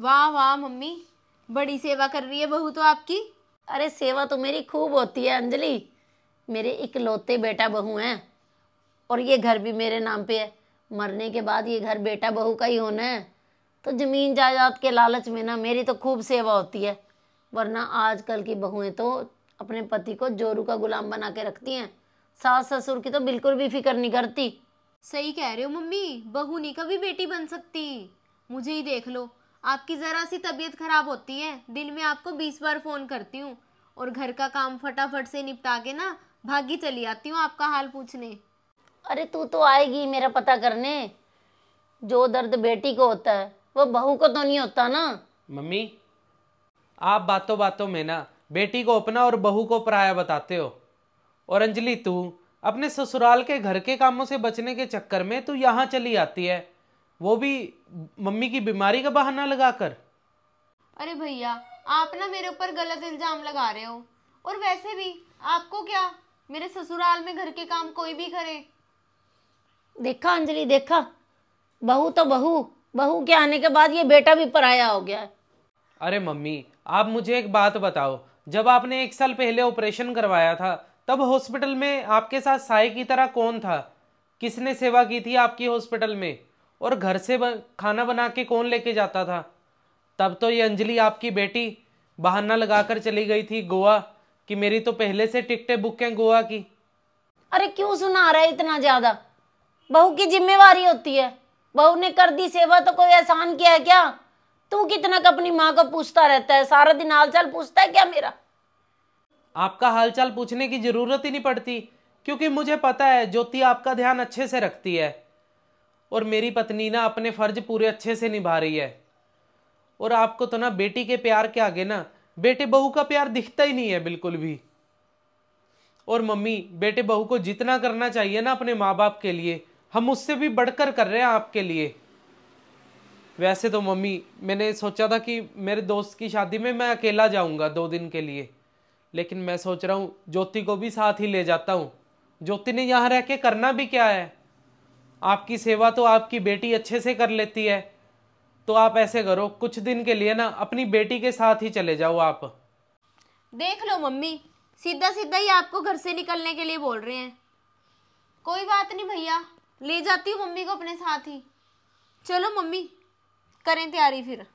वाह वाह मम्मी बड़ी सेवा कर रही है बहू तो आपकी अरे सेवा तो मेरी खूब होती है अंजलि मेरे इकलौते बेटा बहू हैं और ये घर भी मेरे नाम पे है मरने के बाद ये घर बेटा बहू का ही होना है तो ज़मीन जायदाद के लालच में ना मेरी तो खूब सेवा होती है वरना आजकल की बहुएं तो अपने पति को जोरू का गुलाम बना के रखती हैं सास ससुर की तो बिल्कुल भी फिक्र नहीं करती सही कह रहे हो मम्मी बहू नहीं कभी बेटी बन सकती मुझे ही देख लो आपकी ज़रा सी तबीयत ख़राब होती है दिन में आपको बीस बार फ़ोन करती हूँ और घर का काम फटाफट से निपटा के ना भागी चली आती हूँ आपका हाल पूछने अरे तू तो आएगी मेरा पता करने जो दर्द बेटी को होता है वो बहू को तो नहीं होता ना मम्मी आप बातों बातों में ना बेटी को अपना और बहू को पराया बताते हो और अंजलि तू अपने ससुराल के घर के कामों से बचने के चक्कर में तू यहाँ चली आती है वो भी मम्मी की बीमारी का बहाना लगाकर अरे भैया आप ना मेरे ऊपर गलत इल्जाम लगा रहे हो और वैसे भी आपको क्या मेरे ससुराल में घर के काम कोई भी करे देखा अंजलि देखा बहू तो बहू बहू के आने के बाद ये बेटा भी पराया हो गया है अरे मम्मी आप मुझे एक बात बताओ जब आपने एक साल पहले ऑपरेशन करवाया था तब हॉस्पिटल में आपके साथ साय की तरह कौन था किसने सेवा की थी आपकी हॉस्पिटल में और घर से खाना बना के कौन लेके जाता था तब तो ये अंजलि आपकी बेटी बहाना लगाकर चली गई थी गोवा कि मेरी तो पहले से टिकटें बुक हैं गोवा की अरे क्यों सुना रहा है इतना ज्यादा बहू की जिम्मेवारी होती है बहू ने कर दी सेवा तो कोई एहसान किया है क्या तू कितना अपनी माँ को पूछता रहता है सारा दिन हालचाल पूछता है क्या मेरा आपका हालचाल पूछने की जरूरत ही नहीं पड़ती क्योंकि मुझे पता है ज्योति आपका ध्यान अच्छे से रखती है और मेरी पत्नी ना अपने फ़र्ज पूरे अच्छे से निभा रही है और आपको तो ना बेटी के प्यार के आगे ना बेटे बहू का प्यार दिखता ही नहीं है बिल्कुल भी और मम्मी बेटे बहू को जितना करना चाहिए ना अपने माँ बाप के लिए हम उससे भी बढ़कर कर रहे हैं आपके लिए वैसे तो मम्मी मैंने सोचा था कि मेरे दोस्त की शादी में मैं अकेला जाऊंगा दो दिन के लिए लेकिन मैं सोच रहा हूँ ज्योति को भी साथ ही ले जाता हूँ ज्योति ने यहाँ रह के करना भी क्या है आपकी सेवा तो आपकी बेटी अच्छे से कर लेती है तो आप ऐसे करो कुछ दिन के लिए ना अपनी बेटी के साथ ही चले जाओ आप देख लो मम्मी सीधा सीधा ही आपको घर से निकलने के लिए बोल रहे हैं कोई बात नहीं भैया ले जाती हूँ मम्मी को अपने साथ ही चलो मम्मी करें तैयारी फिर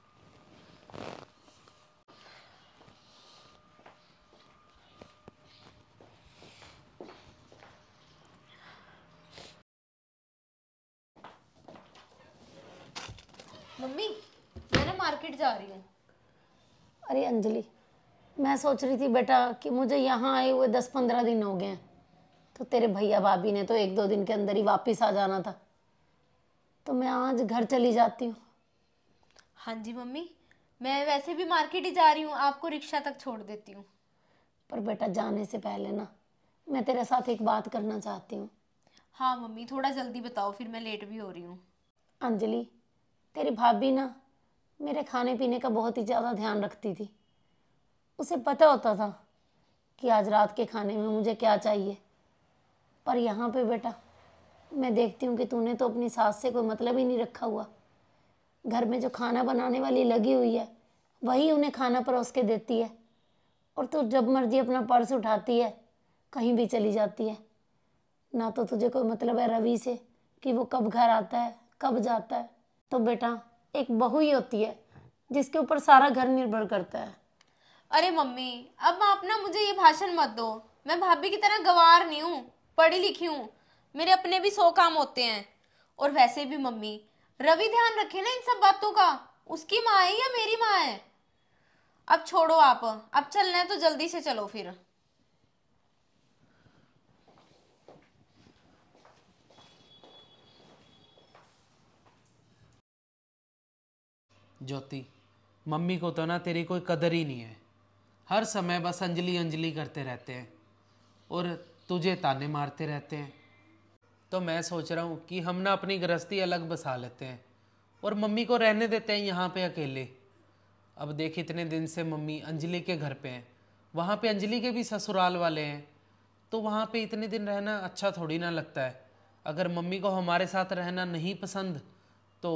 मम्मी मैं ना मार्केट जा रही हूँ अरे अंजलि मैं सोच रही थी बेटा कि मुझे यहाँ आए हुए दस पंद्रह दिन हो गए हैं तो तेरे भैया भाभी ने तो एक दो दिन के अंदर ही वापस आ जाना था तो मैं आज घर चली जाती हूँ हाँ जी मम्मी मैं वैसे भी मार्केट ही जा रही हूँ आपको रिक्शा तक छोड़ देती हूँ पर बेटा जाने से पहले ना मैं तेरे साथ एक बात करना चाहती हूँ हाँ मम्मी थोड़ा जल्दी बताओ फिर मैं लेट भी हो रही हूँ अंजलि तेरी भाभी ना मेरे खाने पीने का बहुत ही ज़्यादा ध्यान रखती थी उसे पता होता था कि आज रात के खाने में मुझे क्या चाहिए पर यहाँ पे बेटा मैं देखती हूँ कि तूने तो अपनी सास से कोई मतलब ही नहीं रखा हुआ घर में जो खाना बनाने वाली लगी हुई है वही उन्हें खाना परोस के देती है और तू तो जब मर्जी अपना पर्स उठाती है कहीं भी चली जाती है ना तो तुझे कोई मतलब है रवि से कि वो कब घर आता है कब जाता है तो बेटा एक बहू ही होती है जिसके ऊपर सारा घर निर्भर करता है अरे मम्मी अब आप ना मुझे ये भाषण मत दो मैं भाभी की तरह गवार नहीं हूँ पढ़ी लिखी हूँ मेरे अपने भी सौ काम होते हैं और वैसे भी मम्मी रवि ध्यान रखे ना इन सब बातों का उसकी माँ है या मेरी माँ है अब छोड़ो आप अब चलना है तो जल्दी से चलो फिर ज्योति मम्मी को तो ना तेरी कोई कदर ही नहीं है हर समय बस अंजलि अंजलि करते रहते हैं और तुझे ताने मारते रहते हैं तो मैं सोच रहा हूँ कि हम ना अपनी गृहस्थी अलग बसा लेते हैं और मम्मी को रहने देते हैं यहाँ पे अकेले अब देख इतने दिन से मम्मी अंजलि के घर पे हैं वहाँ पे अंजलि के भी ससुराल वाले हैं तो वहाँ पे इतने दिन रहना अच्छा थोड़ी ना लगता है अगर मम्मी को हमारे साथ रहना नहीं पसंद तो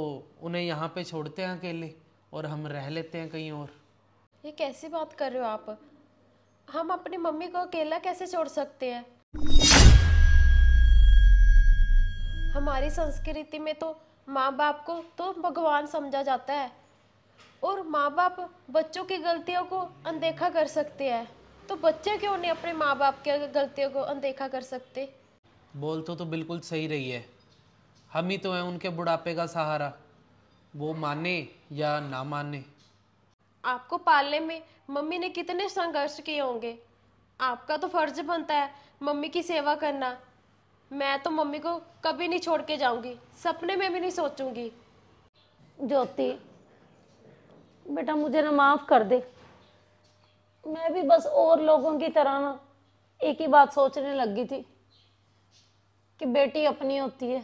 उन्हें यहाँ पे छोड़ते हैं अकेले और हम रह लेते हैं कहीं और ये कैसी बात कर रहे हो आप हम अपनी मम्मी को अकेला कैसे छोड़ सकते हैं हमारी संस्कृति में तो माँ बाप को तो भगवान समझा जाता है और माँ बाप बच्चों की गलतियों को अनदेखा कर सकते हैं तो बच्चे क्यों नहीं अपने माँ बाप की गलतियों को अनदेखा कर सकते बोल तो तो बिल्कुल सही रही है हम ही तो हैं उनके बुढ़ापे का सहारा वो माने या ना माने आपको पालने में मम्मी ने कितने संघर्ष किए होंगे आपका तो फर्ज बनता है मम्मी की सेवा करना मैं तो मम्मी को कभी नहीं छोड़ के जाऊंगी सपने में भी नहीं सोचूंगी ज्योति बेटा मुझे ना माफ़ कर दे मैं भी बस और लोगों की तरह ना एक ही बात सोचने लगी थी कि बेटी अपनी होती है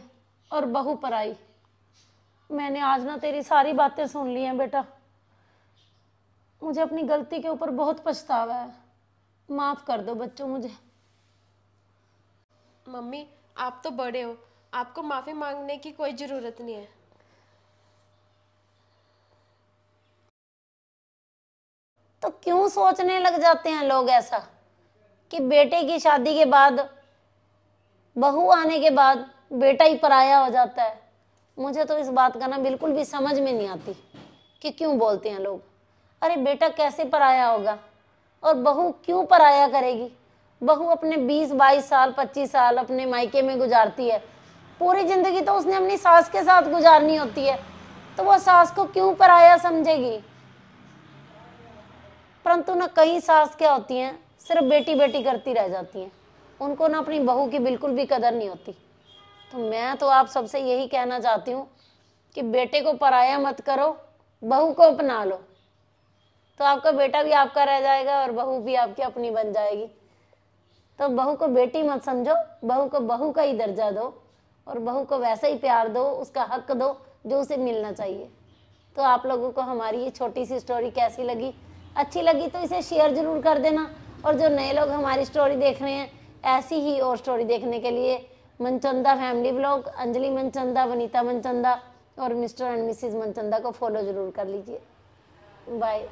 और बहु आई मैंने आज ना तेरी सारी बातें सुन ली हैं बेटा मुझे अपनी गलती के ऊपर बहुत पछतावा है माफ़ कर दो बच्चों मुझे मम्मी आप तो बड़े हो आपको माफ़ी मांगने की कोई ज़रूरत नहीं है तो क्यों सोचने लग जाते हैं लोग ऐसा कि बेटे की शादी के बाद बहू आने के बाद बेटा ही पराया हो जाता है मुझे तो इस बात का ना बिल्कुल भी समझ में नहीं आती कि क्यों बोलते हैं लोग अरे बेटा कैसे पराया होगा और बहू क्यों पराया करेगी बहू अपने 20 22 साल 25 साल अपने मायके में गुजारती है पूरी ज़िंदगी तो उसने अपनी सास के साथ गुजारनी होती है तो वो सास को क्यों पराया समझेगी परंतु ना कई सास क्या होती हैं सिर्फ बेटी बेटी करती रह जाती हैं उनको ना अपनी बहू की बिल्कुल भी कदर नहीं होती तो मैं तो आप सबसे यही कहना चाहती हूँ कि बेटे को पराया मत करो बहू को अपना लो तो आपका बेटा भी आपका रह जाएगा और बहू भी आपकी अपनी बन जाएगी तो बहू को बेटी मत समझो बहू को बहू का ही दर्जा दो और बहू को वैसा ही प्यार दो उसका हक दो जो उसे मिलना चाहिए तो आप लोगों को हमारी ये छोटी सी स्टोरी कैसी लगी अच्छी लगी तो इसे शेयर ज़रूर कर देना और जो नए लोग हमारी स्टोरी देख रहे हैं ऐसी ही और स्टोरी देखने के लिए मनचंदा फैमिली ब्लॉग अंजलि मनचंदा वनीता मनचंदा और मिस्टर एंड मिसिज मनचंदा को फॉलो ज़रूर कर लीजिए बाय